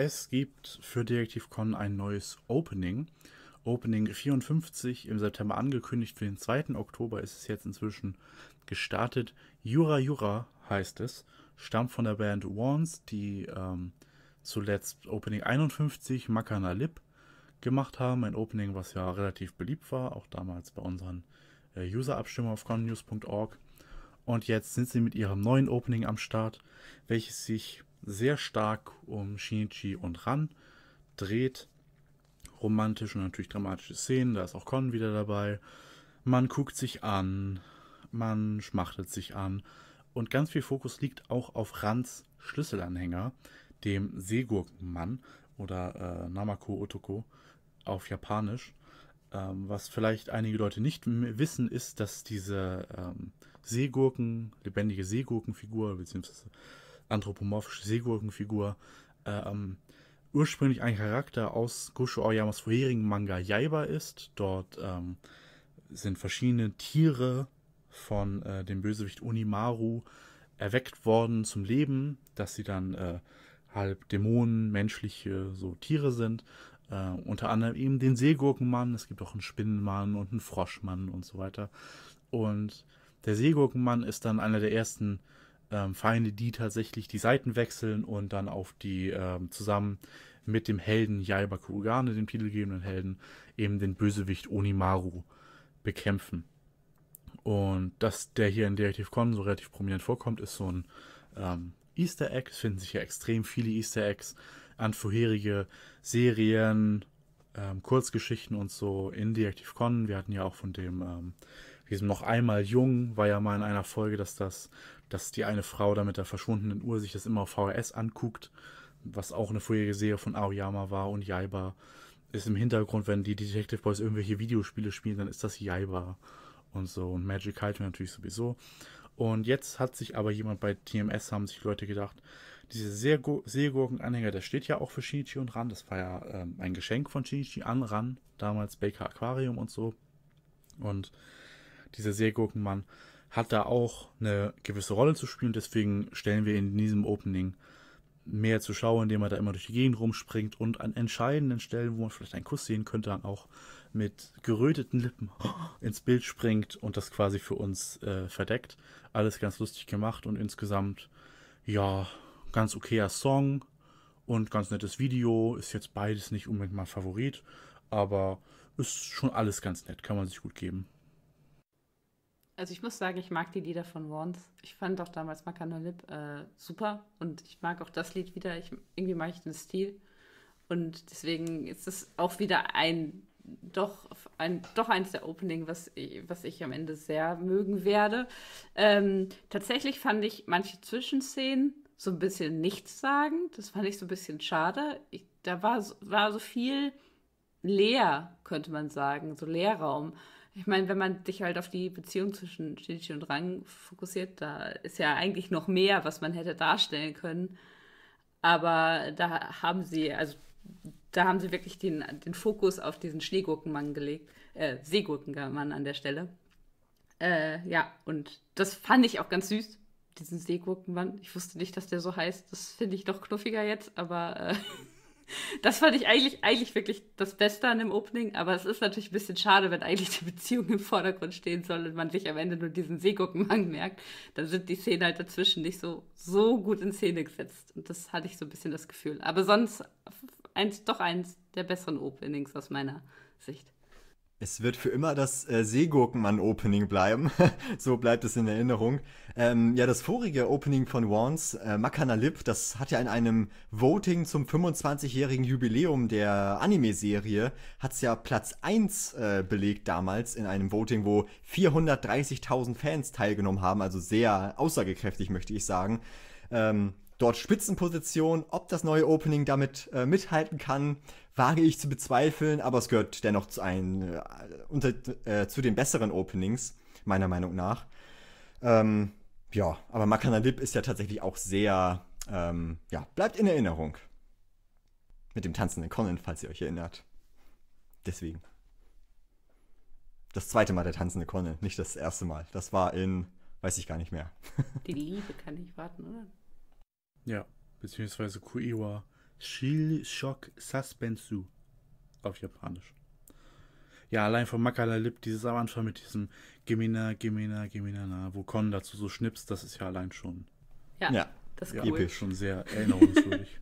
Es gibt für DetektivCon ein neues Opening. Opening 54 im September angekündigt, für den 2. Oktober ist es jetzt inzwischen gestartet. Jura Jura heißt es, stammt von der Band Warns, die ähm, zuletzt Opening 51 Makana Lip gemacht haben. Ein Opening, was ja relativ beliebt war, auch damals bei unseren äh, user auf connews.org. Und jetzt sind sie mit ihrem neuen Opening am Start, welches sich sehr stark um Shinichi und Ran dreht. Romantisch und natürlich dramatische Szenen, da ist auch Con wieder dabei. Man guckt sich an, man schmachtet sich an. Und ganz viel Fokus liegt auch auf Rans Schlüsselanhänger, dem Seegurkenmann oder äh, Namako Otoko auf Japanisch. Ähm, was vielleicht einige Leute nicht wissen, ist, dass diese ähm, Seegurken, lebendige Seegurkenfigur, beziehungsweise anthropomorphische Seegurkenfigur, ähm, ursprünglich ein Charakter aus Gushu Aoyamas vorherigen Manga Jaiba ist. Dort ähm, sind verschiedene Tiere von äh, dem Bösewicht Unimaru erweckt worden zum Leben, dass sie dann äh, halb Dämonen, menschliche so Tiere sind. Äh, unter anderem eben den Seegurkenmann, es gibt auch einen Spinnenmann und einen Froschmann und so weiter. Und der Seegurkenmann ist dann einer der ersten ähm, Feinde, die tatsächlich die Seiten wechseln und dann auf die ähm, zusammen mit dem Helden Yaiba Kurugane, dem titelgebenden Helden, eben den Bösewicht Onimaru bekämpfen. Und dass der hier in Detective Con so relativ prominent vorkommt, ist so ein ähm, Easter Egg. Es finden sich ja extrem viele Easter Eggs an vorherige Serien, ähm, Kurzgeschichten und so in Detective Con. Wir hatten ja auch von dem ähm, diesem noch einmal jung war ja mal in einer Folge, dass das, dass die eine Frau da mit der verschwundenen Uhr sich das immer auf VHS anguckt, was auch eine vorherige Serie von Aoyama war und Jaiba ist im Hintergrund, wenn die Detective Boys irgendwelche Videospiele spielen, dann ist das Jaiba und so und Magic Kite natürlich sowieso. Und jetzt hat sich aber jemand bei TMS, haben sich Leute gedacht, diese Seegurken-Anhänger, der steht ja auch für Shinichi und Ran. Das war ja ähm, ein Geschenk von Shinichi an Ran, damals Baker Aquarium und so. Und dieser Seegurkenmann, hat da auch eine gewisse Rolle zu spielen. Deswegen stellen wir in diesem Opening mehr zur Schau, indem er da immer durch die Gegend rumspringt und an entscheidenden Stellen, wo man vielleicht einen Kuss sehen könnte, dann auch mit geröteten Lippen ins Bild springt und das quasi für uns äh, verdeckt. Alles ganz lustig gemacht und insgesamt, ja, ganz okayer Song und ganz nettes Video. Ist jetzt beides nicht unbedingt mein Favorit, aber ist schon alles ganz nett, kann man sich gut geben. Also ich muss sagen, ich mag die Lieder von Wands. Ich fand auch damals Makana Lip äh, super und ich mag auch das Lied wieder. Ich, irgendwie mag ich den Stil. Und deswegen ist es auch wieder ein doch ein doch eins der Opening, was ich, was ich am Ende sehr mögen werde. Ähm, tatsächlich fand ich manche Zwischenszenen so ein bisschen nichtssagend. Das fand ich so ein bisschen schade. Ich, da war, war so viel leer, könnte man sagen, so Leerraum. Ich meine, wenn man dich halt auf die Beziehung zwischen Shinichi und Rang fokussiert, da ist ja eigentlich noch mehr, was man hätte darstellen können. Aber da haben sie, also da haben sie wirklich den, den Fokus auf diesen Schneegurkenmann gelegt, äh, Seegurkenmann an der Stelle. Äh, ja, und das fand ich auch ganz süß, diesen Seegurkenmann. Ich wusste nicht, dass der so heißt. Das finde ich noch knuffiger jetzt, aber äh, Das fand ich eigentlich, eigentlich wirklich das Beste an dem Opening, aber es ist natürlich ein bisschen schade, wenn eigentlich die Beziehung im Vordergrund stehen soll und man sich am Ende nur diesen Seegurkenmann merkt. Dann sind die Szenen halt dazwischen nicht so, so gut in Szene gesetzt. Und das hatte ich so ein bisschen das Gefühl. Aber sonst eins, doch eins der besseren Openings aus meiner Sicht es wird für immer das äh, Seegurkenmann-Opening bleiben. so bleibt es in Erinnerung. Ähm, ja, das vorige Opening von Wands, äh, Makana Lip, das hat ja in einem Voting zum 25-jährigen Jubiläum der Anime-Serie, hat's ja Platz 1 äh, belegt damals in einem Voting, wo 430.000 Fans teilgenommen haben. Also sehr aussagekräftig, möchte ich sagen. Ähm, dort Spitzenposition. Ob das neue Opening damit äh, mithalten kann, wage ich zu bezweifeln, aber es gehört dennoch zu, ein, äh, unter, äh, zu den besseren Openings, meiner Meinung nach. Ähm, ja, aber Makana Lip ist ja tatsächlich auch sehr, ähm, ja, bleibt in Erinnerung. Mit dem tanzenden Conan, falls ihr euch erinnert. Deswegen. Das zweite Mal der tanzende Conan, nicht das erste Mal. Das war in, weiß ich gar nicht mehr. Die Liebe kann nicht warten, oder? Ja, beziehungsweise Kuiwa Shilshok Suspensu auf Japanisch. Ja, allein von Makala Lip, dieses am Anfang mit diesem Gemina, Gemina, Gemina, na, wo Kon dazu so schnipst, das ist ja allein schon. Ja, ja das ist ja, cool. schon sehr erinnerungswürdig.